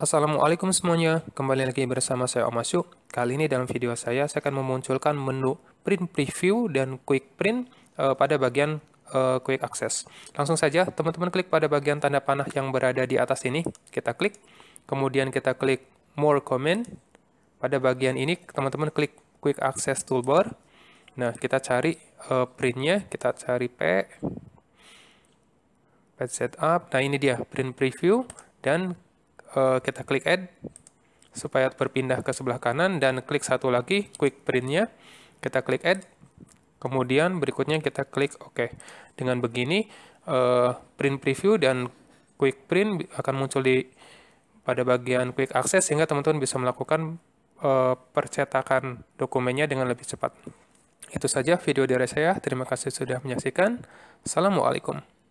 Assalamualaikum semuanya, kembali lagi bersama saya Om Asyuk. Kali ini dalam video saya, saya akan memunculkan menu print preview dan quick print uh, pada bagian uh, quick access. Langsung saja, teman-teman klik pada bagian tanda panah yang berada di atas ini, kita klik. Kemudian kita klik more comment. Pada bagian ini, teman-teman klik quick access toolbar. Nah, kita cari uh, printnya, kita cari P, page setup. Nah, ini dia print preview dan Eh, kita klik add supaya berpindah ke sebelah kanan dan klik satu lagi quick printnya kita klik add kemudian berikutnya kita klik OK dengan begini uh, print preview dan quick print akan muncul di pada bagian quick access sehingga teman-teman bisa melakukan uh, percetakan dokumennya dengan lebih cepat. Itu saja video dari saya. Terima kasih sudah menyaksikan. Assalamualaikum.